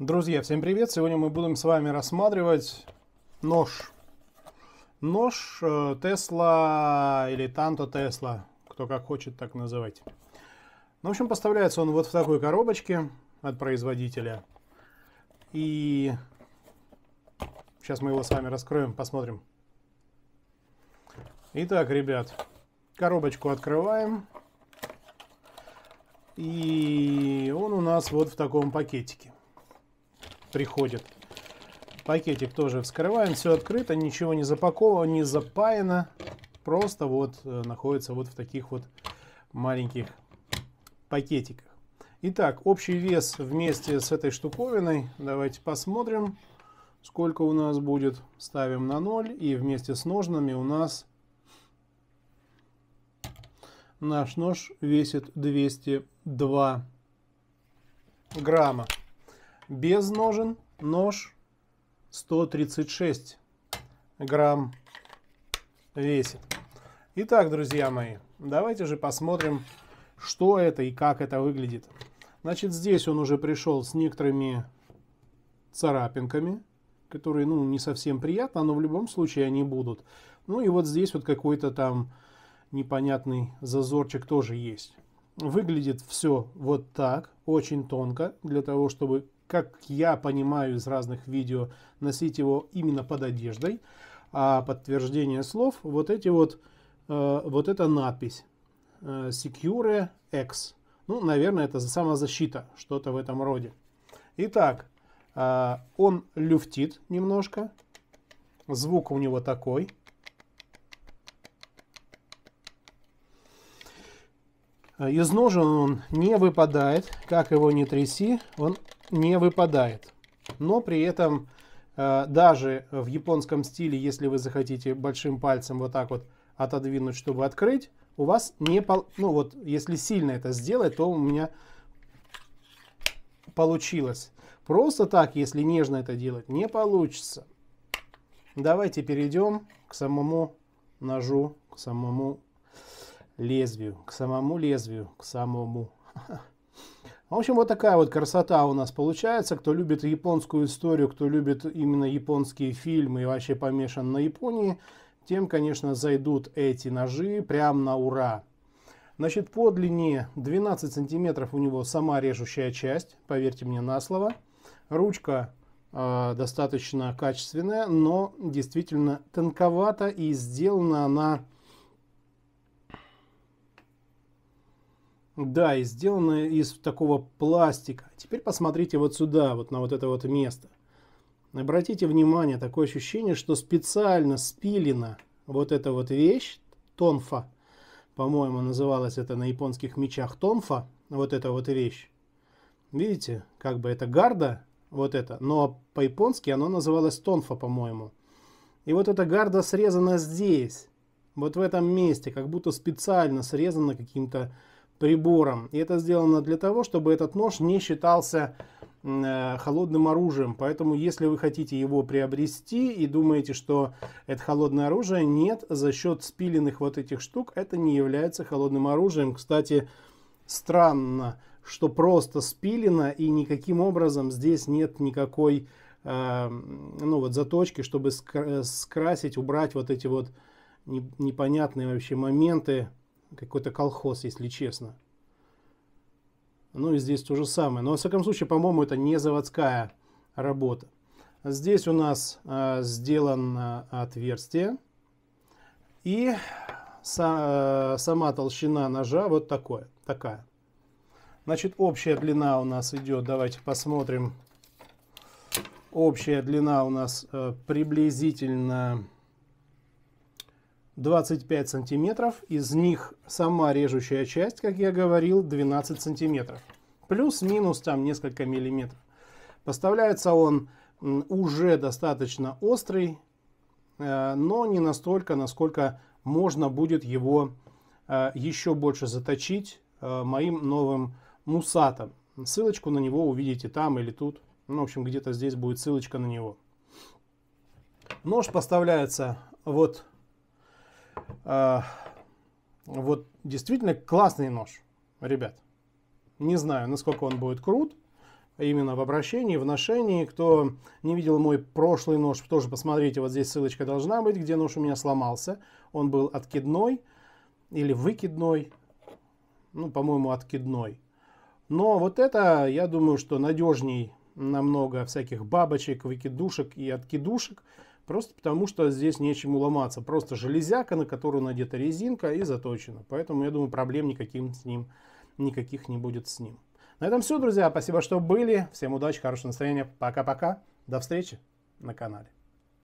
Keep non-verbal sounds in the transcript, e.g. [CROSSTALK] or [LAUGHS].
Друзья, всем привет! Сегодня мы будем с вами рассматривать нож. Нож Тесла э, или Танто Тесла, кто как хочет так называть. Ну, в общем, поставляется он вот в такой коробочке от производителя. И сейчас мы его с вами раскроем, посмотрим. Итак, ребят, коробочку открываем. И он у нас вот в таком пакетике приходит. Пакетик тоже вскрываем, все открыто, ничего не запаковано, не запаяно. Просто вот э, находится вот в таких вот маленьких пакетиках. Итак, общий вес вместе с этой штуковиной. Давайте посмотрим, сколько у нас будет. Ставим на 0 и вместе с ножнами у нас наш нож весит 202 грамма без ножен нож 136 грамм весит. Итак, друзья мои, давайте же посмотрим, что это и как это выглядит. Значит, здесь он уже пришел с некоторыми царапинками, которые, ну, не совсем приятно, но в любом случае они будут. Ну и вот здесь вот какой-то там непонятный зазорчик тоже есть. Выглядит все вот так, очень тонко, для того, чтобы как я понимаю из разных видео, носить его именно под одеждой. А подтверждение слов, вот эти вот, э, вот эта надпись э, Secure X. Ну, наверное, это самозащита, что-то в этом роде. Итак, э, он люфтит немножко. Звук у него такой. Э, из ножен он не выпадает, как его не тряси, он не выпадает. Но при этом э, даже в японском стиле, если вы захотите большим пальцем вот так вот отодвинуть, чтобы открыть, у вас не... Пол... Ну вот, если сильно это сделать, то у меня получилось. Просто так, если нежно это делать, не получится. Давайте перейдем к самому ножу, к самому лезвию, к самому лезвию, к самому. [LAUGHS] В общем, вот такая вот красота у нас получается. Кто любит японскую историю, кто любит именно японские фильмы и вообще помешан на Японии, тем, конечно, зайдут эти ножи прям на ура. Значит, по длине 12 сантиметров у него сама режущая часть, поверьте мне на слово. Ручка э, достаточно качественная, но действительно тонковата и сделана она Да, и сделано из такого пластика. Теперь посмотрите вот сюда, вот на вот это вот место. Обратите внимание, такое ощущение, что специально спилена вот эта вот вещь, тонфа, по-моему, называлась это на японских мечах тонфа, вот эта вот вещь. Видите, как бы это гарда, вот это, но по-японски оно называлось тонфа, по-моему. И вот эта гарда срезана здесь, вот в этом месте, как будто специально срезана каким-то прибором. И это сделано для того, чтобы этот нож не считался э, холодным оружием. Поэтому, если вы хотите его приобрести и думаете, что это холодное оружие, нет, за счет спиленных вот этих штук это не является холодным оружием. Кстати, странно, что просто спилено и никаким образом здесь нет никакой э, ну вот заточки, чтобы скрасить, убрать вот эти вот непонятные вообще моменты какой-то колхоз, если честно. Ну и здесь то же самое. Но, во всяком случае, по-моему, это не заводская работа. Здесь у нас э, сделано отверстие. И са, э, сама толщина ножа вот такое, такая. Значит, общая длина у нас идет, давайте посмотрим. Общая длина у нас э, приблизительно 25 сантиметров, из них сама режущая часть, как я говорил, 12 сантиметров. Плюс-минус там несколько миллиметров. Поставляется он уже достаточно острый, э, но не настолько, насколько можно будет его э, еще больше заточить э, моим новым мусатом. Ссылочку на него увидите там или тут. Ну, в общем, где-то здесь будет ссылочка на него. Нож поставляется вот а, вот действительно классный нож, ребят. Не знаю, насколько он будет крут, именно в обращении, в ношении. Кто не видел мой прошлый нож, тоже посмотрите, вот здесь ссылочка должна быть, где нож у меня сломался. Он был откидной или выкидной, ну, по-моему, откидной. Но вот это, я думаю, что надежней намного всяких бабочек, выкидушек и откидушек. Просто потому, что здесь нечему ломаться. Просто железяка, на которую надета резинка и заточена. Поэтому, я думаю, проблем никаким с ним, никаких не будет с ним. На этом все, друзья. Спасибо, что были. Всем удачи, хорошего настроения. Пока-пока. До встречи на канале.